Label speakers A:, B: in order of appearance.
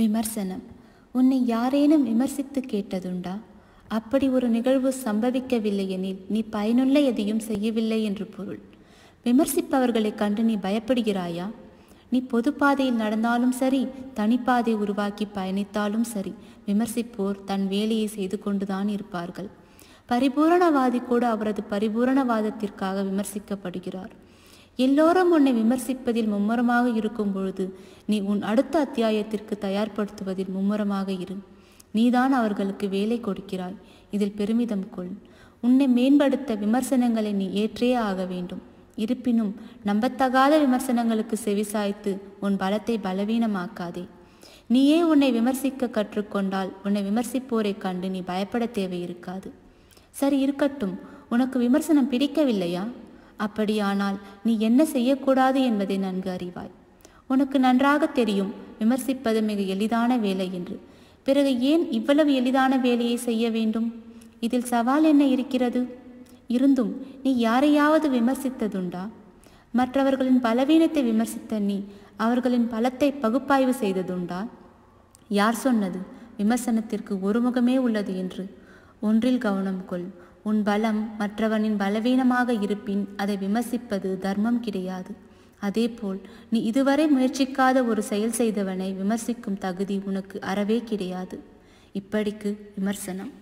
A: விமர்சனம் உன்னை யாரேனும் விமர்சித்து கேட்டதுண்டா அப்படி ஒரு நிகழ்வு சம்பவிக்கவில்லை எனில் நீ பயனுள்ள எதையும் செய்யவில்லை என்று பொருள் விமர்சிப்பவர்களை கண்டு நீ பயப்படுகிறாயா நீ பொது பாதையில் நடந்தாலும் சரி தனிப்பாதை உருவாக்கி பயணித்தாலும் சரி விமர்சிப்போர் தன் வேலையை செய்து கொண்டுதான் இருப்பார்கள் பரிபூரணவாதி கூட அவரது பரிபூரணவாதத்திற்காக விமர்சிக்கப்படுகிறார் எல்லோரும் உன்னை விமர்சிப்பதில் மும்முரமாக இருக்கும் பொழுது நீ உன் அடுத்த அத்தியாயத்திற்கு தயார்படுத்துவதில் மும்முரமாக இரு நீதான் அவர்களுக்கு வேலை கொடுக்கிறாய் இதில் பெருமிதம் கொள் உன்னை மேம்படுத்த விமர்சனங்களை நீ ஏற்றே ஆக வேண்டும் இருப்பினும் நம்பத்தகாத விமர்சனங்களுக்கு செவிசாய்த்து உன் பலத்தை பலவீனமாக்காதே நீயே உன்னை விமர்சிக்க கற்றுக்கொண்டால் உன்னை விமர்சிப்போரை கண்டு நீ பயப்பட தேவை இருக்காது சரி இருக்கட்டும் உனக்கு விமர்சனம் பிடிக்கவில்லையா அப்படியானால் நீ என்ன செய்யக்கூடாது என்பதை நன்கு அறிவாய் உனக்கு நன்றாக தெரியும் விமர்சிப்பது மிக எளிதான வேலை என்று பிறகு ஏன் இவ்வளவு எளிதான வேலையை செய்ய வேண்டும் இதில் சவால் என்ன இருக்கிறது இருந்தும் நீ யாரையாவது விமர்சித்ததுண்டா மற்றவர்களின் பலவீனத்தை விமர்சித்த நீ அவர்களின் பலத்தை பகுப்பாய்வு செய்ததுண்டா யார் சொன்னது விமர்சனத்திற்கு ஒரு முகமே உள்ளது என்று ஒன்றில் கவனம் கொள் உன் பலம் மற்றவனின் பலவீனமாக இருப்பின் அதை விமர்சிப்பது தர்மம் கிடையாது அதேபோல் நீ இதுவரை முயற்சிக்காத ஒரு செயல் செய்தவனை விமர்சிக்கும் தகுதி உனக்கு அறவே கிடையாது இப்படிக்கு விமர்சனம்